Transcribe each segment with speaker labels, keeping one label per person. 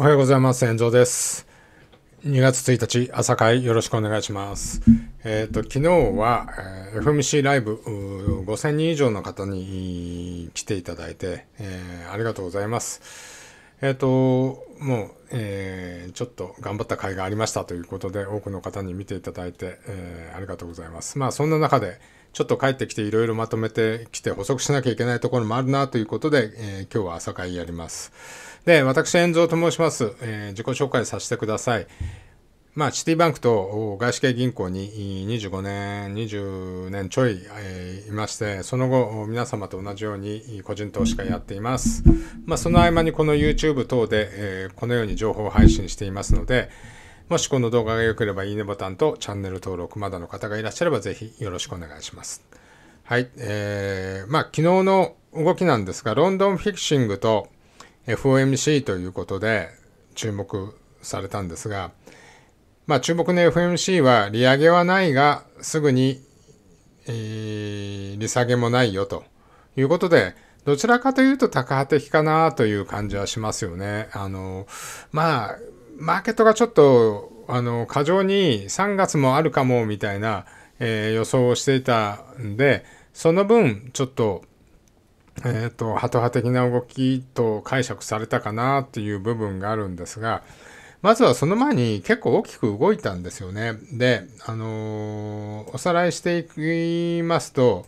Speaker 1: おはようございます遠藤です2月1日朝会よろしくお願いしますえっ、ー、と昨日は、えー、FMC ライブ5000人以上の方に来ていただいて、えー、ありがとうございますえっ、ー、ともう、えー、ちょっと頑張った甲斐がありましたということで多くの方に見ていただいて、えー、ありがとうございますまあそんな中でちょっと帰ってきていろいろまとめてきて補足しなきゃいけないところもあるなということで、えー、今日は朝会やります。で、私、遠蔵と申します。えー、自己紹介させてください。まあ、シティバンクと外資系銀行に25年、20年ちょい、えー、いまして、その後、皆様と同じように個人投資家やっています。まあ、その合間にこの YouTube 等で、えー、このように情報を配信していますので、もしこの動画が良ければいいねボタンとチャンネル登録まだの方がいらっしゃればぜひよろしくお願いします。はい。えー、まあ昨日の動きなんですが、ロンドンフィクシングと FOMC ということで注目されたんですが、まあ注目の f m c は利上げはないが、すぐに、えー、利下げもないよということで、どちらかというと高波的かなという感じはしますよね。あの、まあ、マーケットがちょっと、あの、過剰に3月もあるかも、みたいな、えー、予想をしていたんで、その分、ちょっと、えっ、ー、と、ハト派的な動きと解釈されたかなっていう部分があるんですが、まずはその前に結構大きく動いたんですよね。で、あのー、おさらいしていきますと、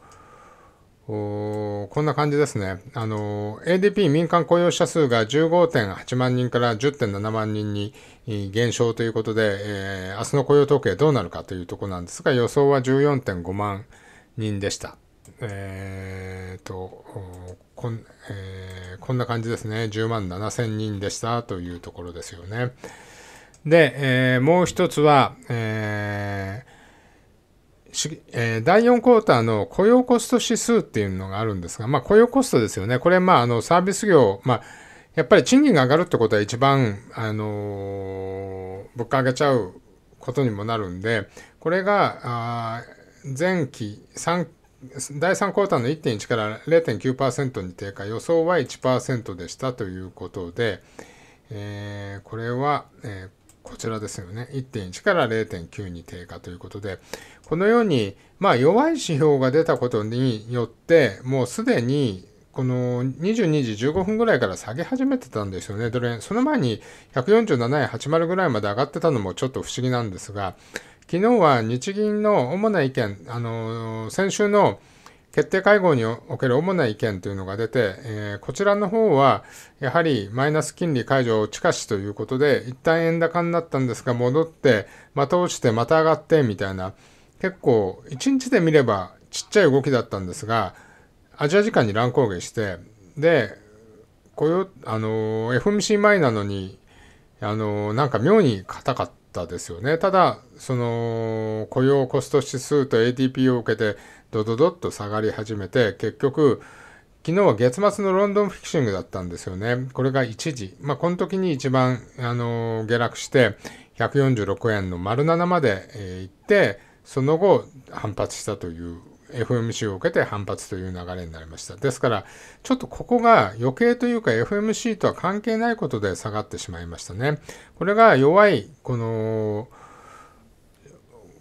Speaker 1: こんな感じですね。あの、ADP 民間雇用者数が15.8万人から10.7万人に減少ということで、えー、明日の雇用統計どうなるかというとこなんですが、予想は14.5万人でした。えーと、こん、えー、こんな感じですね。10万7千人でしたというところですよね。で、えー、もう一つは、えー第4クォーターの雇用コスト指数っていうのがあるんですが、まあ、雇用コストですよね。これ、まあ、あのサービス業、まあ、やっぱり賃金が上がるってことは一番、あのー、物価上げちゃうことにもなるんで、これが前期3、第3クォーターの1.1から0.9%に低下、予想は1%でしたということで、えー、これは、えーこちらですよね。1.1から0.9に低下ということで、このように、まあ、弱い指標が出たことによって、もうすでにこの22時15分ぐらいから下げ始めてたんですよね。その前に147円80ぐらいまで上がってたのもちょっと不思議なんですが、昨日は日銀の主な意見、あの先週の決定会合における主な意見というのが出て、えー、こちらの方は、やはりマイナス金利解除を近しということで、一旦円高になったんですが、戻って、また落ちて、また上がって、みたいな、結構、1日で見ればちっちゃい動きだったんですが、アジア時間に乱高下して、で、雇用、あの、FMC 前なのに、あの、なんか妙に硬かったですよね。ただ、その、雇用コスト指数と ATP を受けて、ドドドッと下がり始めて、結局、昨日は月末のロンドンフィクシングだったんですよね。これが一時。まあ、この時に一番、あのー、下落して、146円の丸7まで、えー、行って、その後、反発したという FMC を受けて反発という流れになりました。ですから、ちょっとここが余計というか FMC とは関係ないことで下がってしまいましたね。これが弱い、この、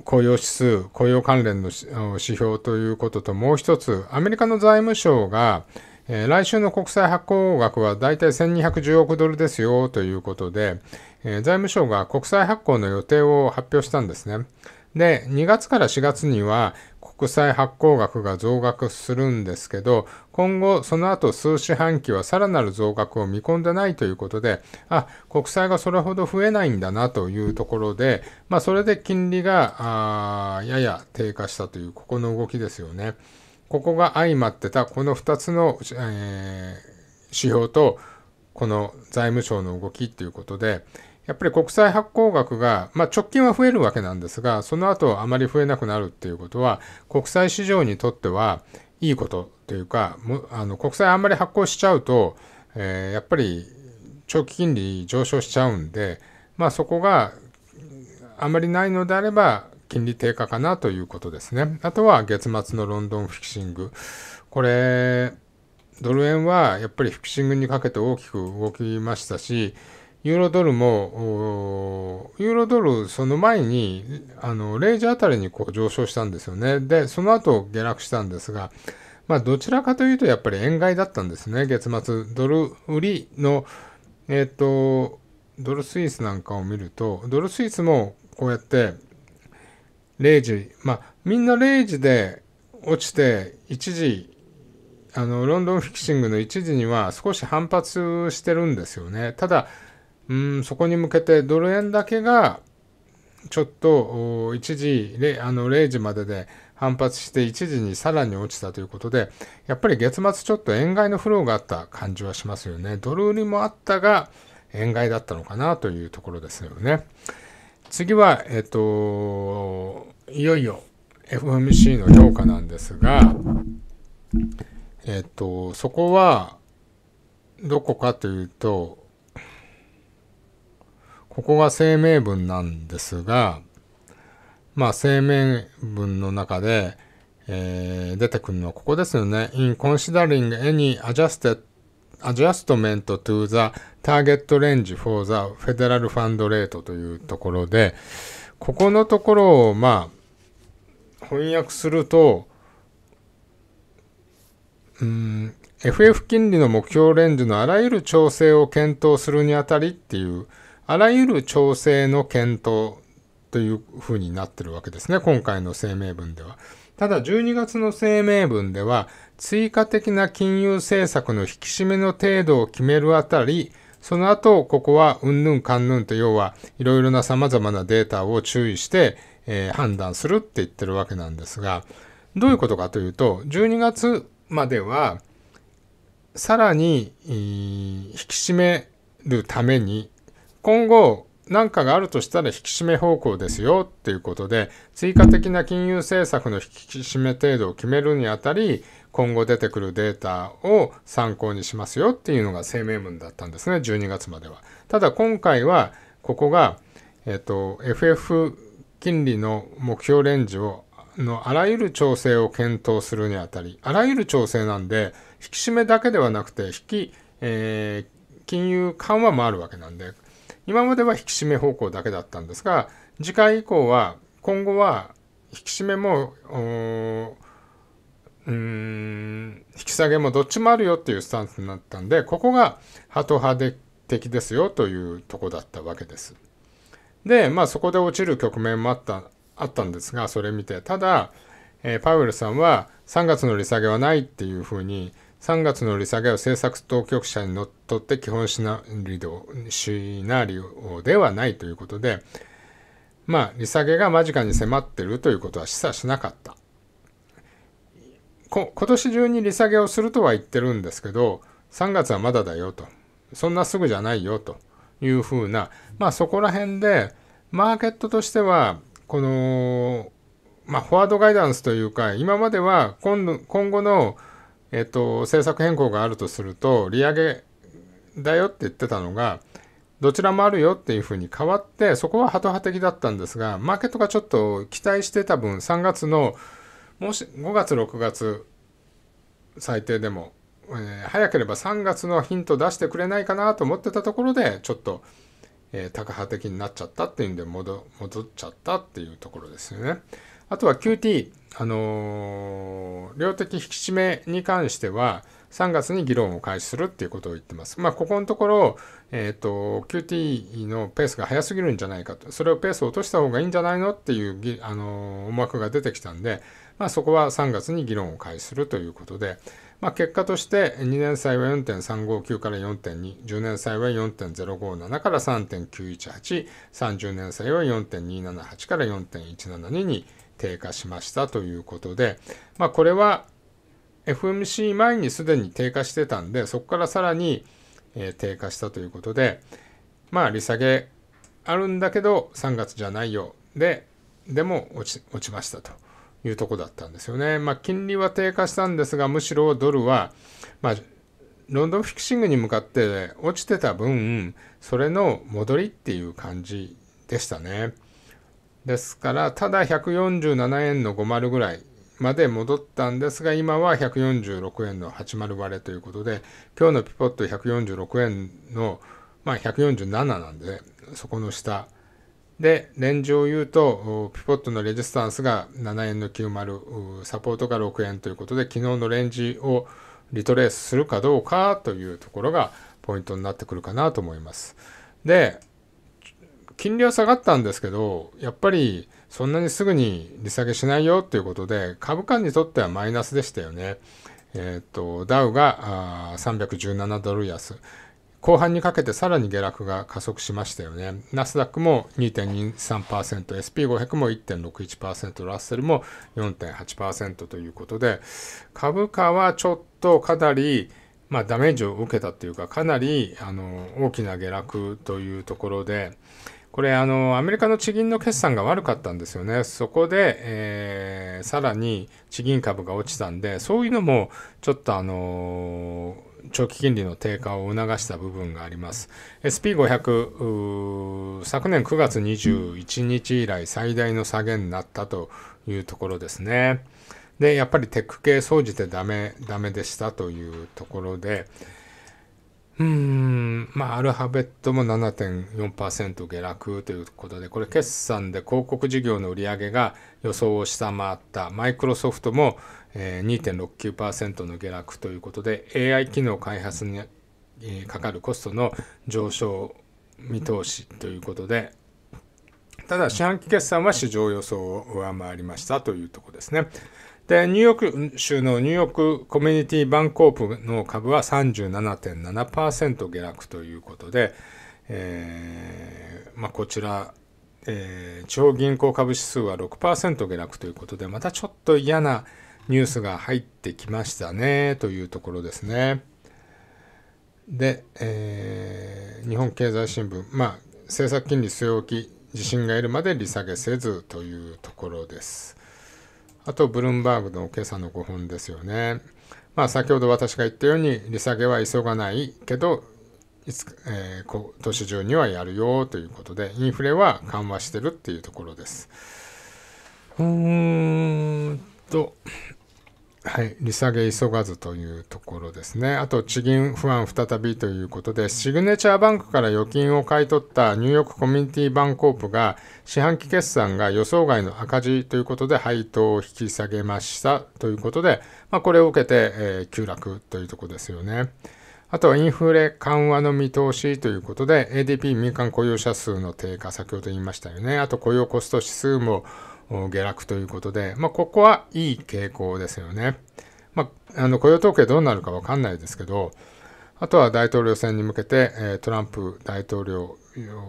Speaker 1: 雇用指数、雇用関連の指標ということと、もう一つ、アメリカの財務省が、え来週の国債発行額はだいたい1210億ドルですよということで、え財務省が国債発行の予定を発表したんですね。で、2月から4月には国債発行額が増額するんですけど、今後その後数四半期はさらなる増額を見込んでないということで、あ、国債がそれほど増えないんだなというところで、まあそれで金利が、やや低下したという、ここの動きですよね。ここが相まってた、この2つの、えー、指標と、この財務省の動きっていうことで、やっぱり国債発行額が、まあ、直近は増えるわけなんですが、その後あまり増えなくなるっていうことは、国債市場にとってはいいことというか、もあの国債あんまり発行しちゃうと、えー、やっぱり長期金利上昇しちゃうんで、まあ、そこがあまりないのであれば、金利低下かなということですね。あとは月末のロンドンフィキシング。これ、ドル円はやっぱりフィキシングにかけて大きく動きましたし、ユーロドルも、ユーロドルその前に、あの、0時あたりにこう上昇したんですよね。で、その後下落したんですが、まあ、どちらかというとやっぱり円買いだったんですね。月末、ドル売りの、えっ、ー、と、ドルスイスなんかを見ると、ドルスイスもこうやって0時、まあ、みんな0時で落ちて、一時、あの、ロンドンフィキシングの1時には少し反発してるんですよね。ただ、うん、そこに向けてドル円だけが、ちょっと一時あの0時までで反発して一時にさらに落ちたということで、やっぱり月末ちょっと円買いのフローがあった感じはしますよね。ドル売りもあったが、円買いだったのかなというところですよね。次は、えっと、いよいよ FMC の評価なんですが、えっと、そこはどこかというと、ここが声明文なんですが、まあ、声明文の中で、えー、出てくるのはここですよね。in considering any adjusted adjustment to the target range for the federal fund rate というところで、ここのところを、まあ、翻訳すると、うん、FF 金利の目標レンジのあらゆる調整を検討するにあたりっていうあらゆる調整の検討というふうになってるわけですね。今回の声明文では。ただ、12月の声明文では、追加的な金融政策の引き締めの程度を決めるあたり、その後、ここは、うんぬんかんぬんと、要は、いろいろな様々なデータを注意して、えー、判断するって言ってるわけなんですが、どういうことかというと、12月までは、さらに、引き締めるために、今後何かがあるとしたら引き締め方向ですよっていうことで追加的な金融政策の引き締め程度を決めるにあたり今後出てくるデータを参考にしますよっていうのが声明文だったんですね12月までは。ただ今回はここが、えっと、FF 金利の目標レンジをのあらゆる調整を検討するにあたりあらゆる調整なんで引き締めだけではなくて引き、えー、金融緩和もあるわけなんで。今までは引き締め方向だけだったんですが、次回以降は、今後は引き締めも、うん、引き下げもどっちもあるよっていうスタンスになったんで、ここがハト派的ですよというとこだったわけです。で、まあそこで落ちる局面もあった、あったんですが、それ見て、ただ、えー、パウエルさんは3月の利下げはないっていうふうに、3月の利下げは政策当局者にのっとって基本シナリオシナリオではないということで、まあ、利下げが間近に迫っているということは示唆しなかった。今年中に利下げをするとは言ってるんですけど、3月はまだだよと。そんなすぐじゃないよというふうな、まあそこら辺で、マーケットとしては、この、まあフォワードガイダンスというか、今までは今今後のえっと、政策変更があるとすると、利上げだよって言ってたのが、どちらもあるよっていうふうに変わって、そこはハト派的だったんですが、マーケットがちょっと期待してた分、3月の、もし5月、6月、最低でも、えー、早ければ3月のヒント出してくれないかなと思ってたところで、ちょっと、えー、タ派的になっちゃったっていうんで戻、戻っちゃったっていうところですよね。あとは QT、あのー、量的引き締めに関しては、3月に議論を開始するっていうことを言ってます。まあ、ここのところ、えっ、ー、と、QT のペースが速すぎるんじゃないかと、それをペースを落とした方がいいんじゃないのっていう、あのー、思惑が出てきたんで、まあ、そこは3月に議論を開始するということで、まあ、結果として2年債は4.359から4.2、10年債は4.057から3.918、30年債は4.278から4.172に低下しましたということで、まあ、これは FMC 前にすでに低下してたんで、そこからさらに低下したということで、まあ、利下げあるんだけど、3月じゃないよ。で、でも落ちましたと。いうとこだったんですよね。まあ、金利は低下したんですが、むしろドルは、まあ、ロンドンフィクシングに向かって落ちてた分、それの戻りっていう感じでしたね。ですから、ただ147円の50ぐらいまで戻ったんですが、今は146円の80割れということで、今日のピポット146円の、まあ、147なんで、そこの下で、レンジを言うと、ピポットのレジスタンスが7円の90、サポートが6円ということで、昨日のレンジをリトレースするかどうかというところがポイントになってくるかなと思います。で、金利は下がったんですけど、やっぱりそんなにすぐに利下げしないよということで、株価にとってはマイナスでしたよね。えっ、と、ダウが317ドル安。後半にかけてさらに下落が加速しましたよね。ナスダックも2.23%、SP500 も1.61%、ラッセルも4.8%ということで、株価はちょっとかなり、まあ、ダメージを受けたというか、かなりあの大きな下落というところで、これあの、アメリカの地銀の決算が悪かったんですよね。そこで、えー、さらに地銀株が落ちたんで、そういうのもちょっとあのー長期金利の低下を促した部分があります。SP500、昨年9月21日以来最大の下げになったというところですね。で、やっぱりテック系総じてダメ、ダメでしたというところで、うん、まあ、アルファベットも7.4%下落ということで、これ決算で広告事業の売り上げが予想を下回った、マイクロソフトも、ー、2.69%の下落ということで、AI 機能開発に、かかるコストの上昇見通しということで、ただ四半期決算は市場予想を上回りましたというところですね。で、ニューヨーク州のニューヨークコミュニティバンコープの株は37.7%下落ということで、えー、まあ、こちら、えー、地方銀行株指数は6%下落ということで、またちょっと嫌なニュースが入ってきましたねというところですね。で、えー、日本経済新聞、まあ、政策金利据え置き、地震がいるまで利下げせずというところです。あとブルンバーグの今朝の5本ですよね。まあ、先ほど私が言ったように利下げは急がないけどいつ、えー、今年中にはやるよということでインフレは緩和してるっていうところです。うーんとはい、利下げ急がずというところですね、あと地銀不安再びということで、シグネチャーバンクから預金を買い取ったニューヨークコミュニティバンコープが、四半期決算が予想外の赤字ということで、配当を引き下げましたということで、まあ、これを受けて、えー、急落というところですよね。あとはインフレ緩和の見通しということで、ADP 民間雇用者数の低下、先ほど言いましたよね、あと雇用コスト指数も下落ということで、まあ、ここはいい傾向ですよね。まあ、あの雇用統計どうなるかわかんないですけど、あとは大統領選に向けて、トランプ大統領、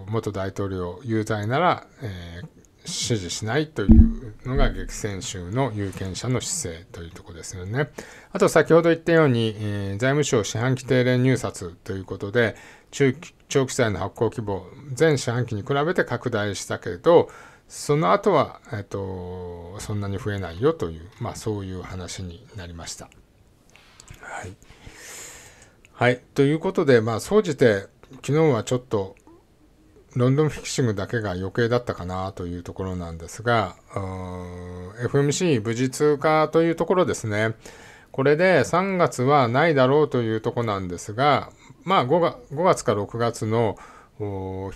Speaker 1: 元大統領有罪なら、えー、支持しないというのが激戦州の有権者の姿勢というところですよね。あと先ほど言ったように、えー、財務省四半期定例入札ということで、中期長期債の発行規模、全四半期に比べて拡大したけど、その後は、えっと、そんなに増えないよという、まあ、そういう話になりました。はい。はい。ということで、まあ、総じて、昨日はちょっと、ロンドンフィクシングだけが余計だったかなというところなんですが、FMC 無事通過というところですね。これで3月はないだろうというとこなんですが、まあ5月 ,5 月か6月の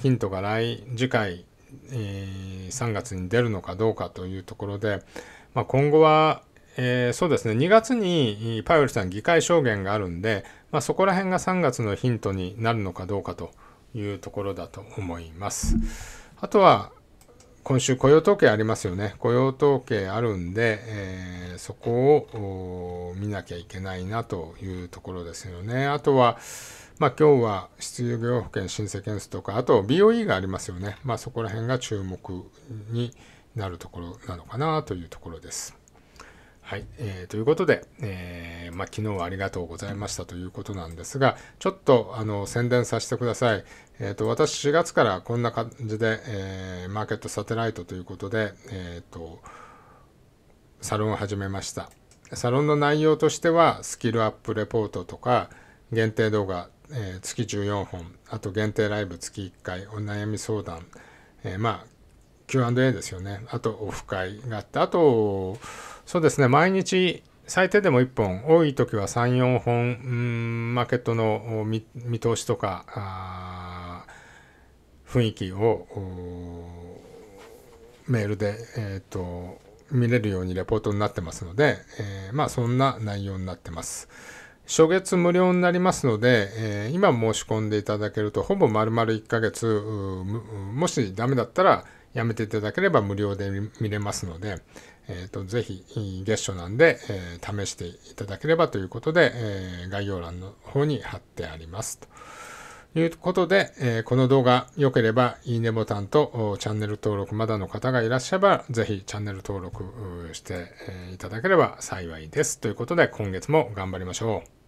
Speaker 1: ヒントが来次回え3月に出るのかどうかというところで、まあ、今後は、えー、そうですね、2月にパウエルさん議会証言があるんで、まあ、そこら辺が3月のヒントになるのかどうかというところだと思います。あとは、今週雇用統計ありますよね。雇用統計あるんで、えー、そこを見なきゃいけないなというところですよね。あとは、まあ、今日は失業保険申請件数とか、あと BOE がありますよね。まあ、そこら辺が注目になるところなのかなというところです。はい、えー、ということで、えー、まあ、昨日はありがとうございましたということなんですが、ちょっとあの宣伝させてください。えーと、私4月からこんな感じで、えー、マーケットサテライトということで、えーとサロンを始めました。サロンの内容としてはスキルアップレポートとか限定動画えー、月14本、あと限定ライブ月1回、お悩み相談、えー、まあ、Q&A ですよね。あと、オフ会があって、あと、そうですね、毎日、最低でも1本、多い時は3、4本、うん、マーケットの見通しとか、雰囲気をメールで、えっ、ー、と、見れるようにレポートになってますので、えー、まあ、そんな内容になってます。初月無料になりますので、えー、今申し込んでいただけると、ほぼ丸々1ヶ月、もしダメだったらやめていただければ無料で見れますので、えーと、ぜひ月初なんで、えー、試していただければということで、えー、概要欄の方に貼ってありますと。いうことで、えー、この動画良ければいいねボタンとチャンネル登録まだの方がいらっしゃれば、ぜひチャンネル登録していただければ幸いです。ということで今月も頑張りましょう。